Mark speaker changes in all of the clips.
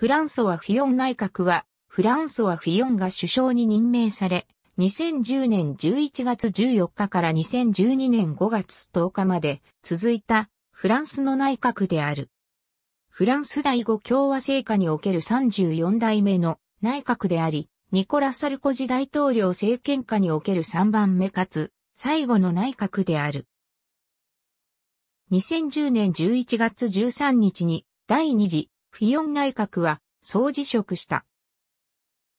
Speaker 1: フランソワ・フィヨン内閣は、フランソワ・フィヨンが首相に任命され、2010年11月14日から2012年5月10日まで続いたフランスの内閣である。フランス第五共和制下における34代目の内閣であり、ニコラ・サルコジ大統領政権下における3番目かつ最後の内閣である。2010年11月13日に第2次フィヨン内閣は総辞職した。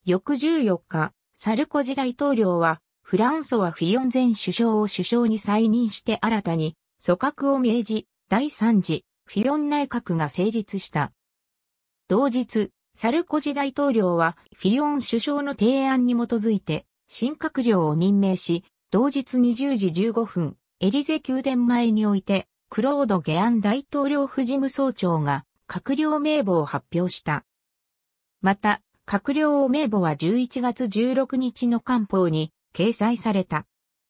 Speaker 1: 翌14日、サルコジ大統領は、フランソワ・フィヨン前首相を首相に再任して新たに、組閣を命じ、第3次、フィヨン内閣が成立した。同日、サルコジ大統領は、フィヨン首相の提案に基づいて、新閣僚を任命し、同日20時15分、エリゼ宮殿前において、クロード・ゲアン大統領府事務総長が、閣僚名簿を発表した。また、閣僚名簿は11月16日の官報に掲載された。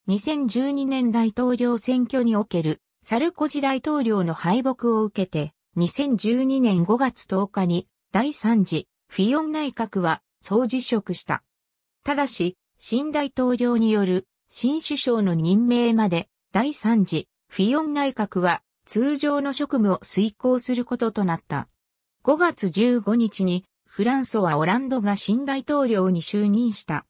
Speaker 1: 2012年大統領選挙におけるサルコジ大統領の敗北を受けて、2012年5月10日に第3次フィオン内閣は総辞職した。ただし、新大統領による新首相の任命まで第3次フィオン内閣は通常の職務を遂行することとなった。5月15日にフランソワ・オランドが新大統領に就任した。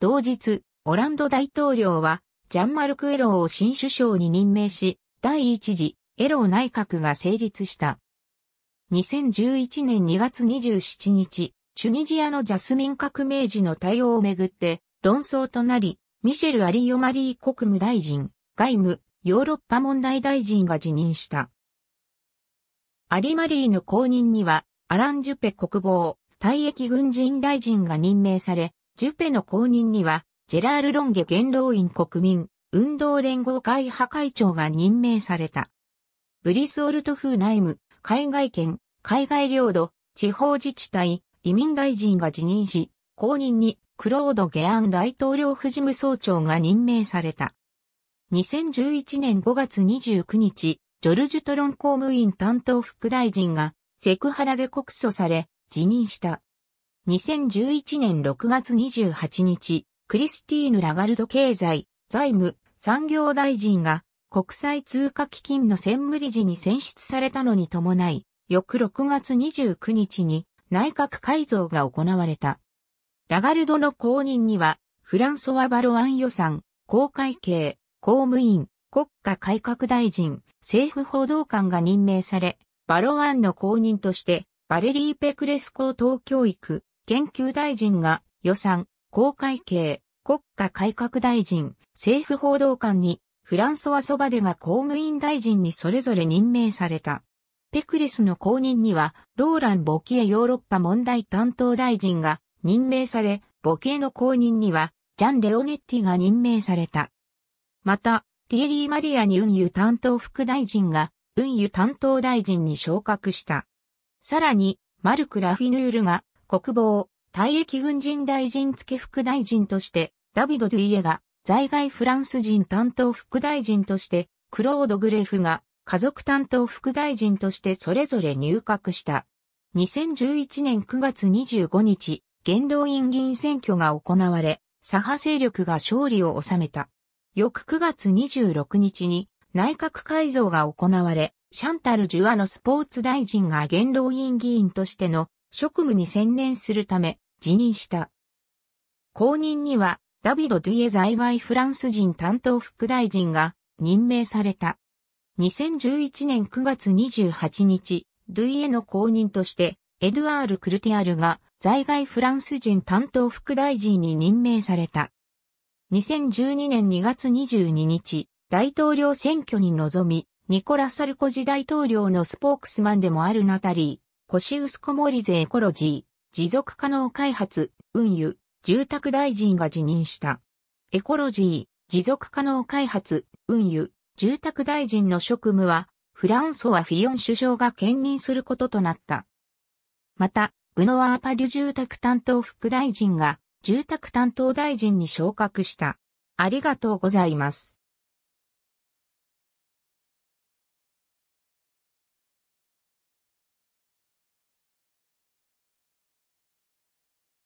Speaker 1: 同日、オランド大統領はジャンマルク・エローを新首相に任命し、第一次エロー内閣が成立した。2011年2月27日、チュニジアのジャスミン革命時の対応をめぐって論争となり、ミシェル・アリオマリー国務大臣、外務、ヨーロッパ問題大臣が辞任した。アリマリーの後任には、アラン・ジュペ国防、退役軍人大臣が任命され、ジュペの後任には、ジェラール・ロンゲ元老院国民、運動連合会派会長が任命された。ブリスオルト風内務、海外圏、海外領土、地方自治体、移民大臣が辞任し、後任にクロード・ゲアン大統領府事務総長が任命された。2011年5月29日、ジョルジュ・トロン公務員担当副大臣がセクハラで告訴され辞任した。2011年6月28日、クリスティーヌ・ラガルド経済、財務、産業大臣が国際通貨基金の専務理事に選出されたのに伴い、翌6月29日に内閣改造が行われた。ラガルドの後任には、フランソワ・バロアン予算、公会計、公務員、国家改革大臣、政府報道官が任命され、バロワンの後任として、バレリー・ペクレス高等教育、研究大臣が予算、公会計、国家改革大臣、政府報道官に、フランソワ・ソバデが公務員大臣にそれぞれ任命された。ペクレスの後任には、ローラン・ボキエヨーロッパ問題担当大臣が任命され、ボキエの後任には、ジャン・レオネッティが任命された。また、ティエリー・マリアに運輸担当副大臣が運輸担当大臣に昇格した。さらに、マルク・ラフィヌールが国防、退役軍人大臣付副大臣として、ダビド・ドゥイエが在外フランス人担当副大臣として、クロード・グレフが家族担当副大臣としてそれぞれ入閣した。2011年9月25日、元老院議員選挙が行われ、左派勢力が勝利を収めた。翌9月26日に内閣改造が行われ、シャンタル・ジュアのスポーツ大臣が元老院議員としての職務に専念するため辞任した。後任にはダビド・デュエ在外フランス人担当副大臣が任命された。2011年9月28日、ドゥイエの後任として、エドゥアール・クルティアルが在外フランス人担当副大臣に任命された。2012年2月22日、大統領選挙に臨み、ニコラ・サルコジ大統領のスポークスマンでもあるナタリー、コシウスコモリゼエコロジー、持続可能開発、運輸、住宅大臣が辞任した。エコロジー、持続可能開発、運輸、住宅大臣の職務は、フランソワ・フィヨン首相が兼任することとなった。また、ブノワアパリュ住宅担当副大臣が、住宅担当大臣に昇格した。ありがとうございます。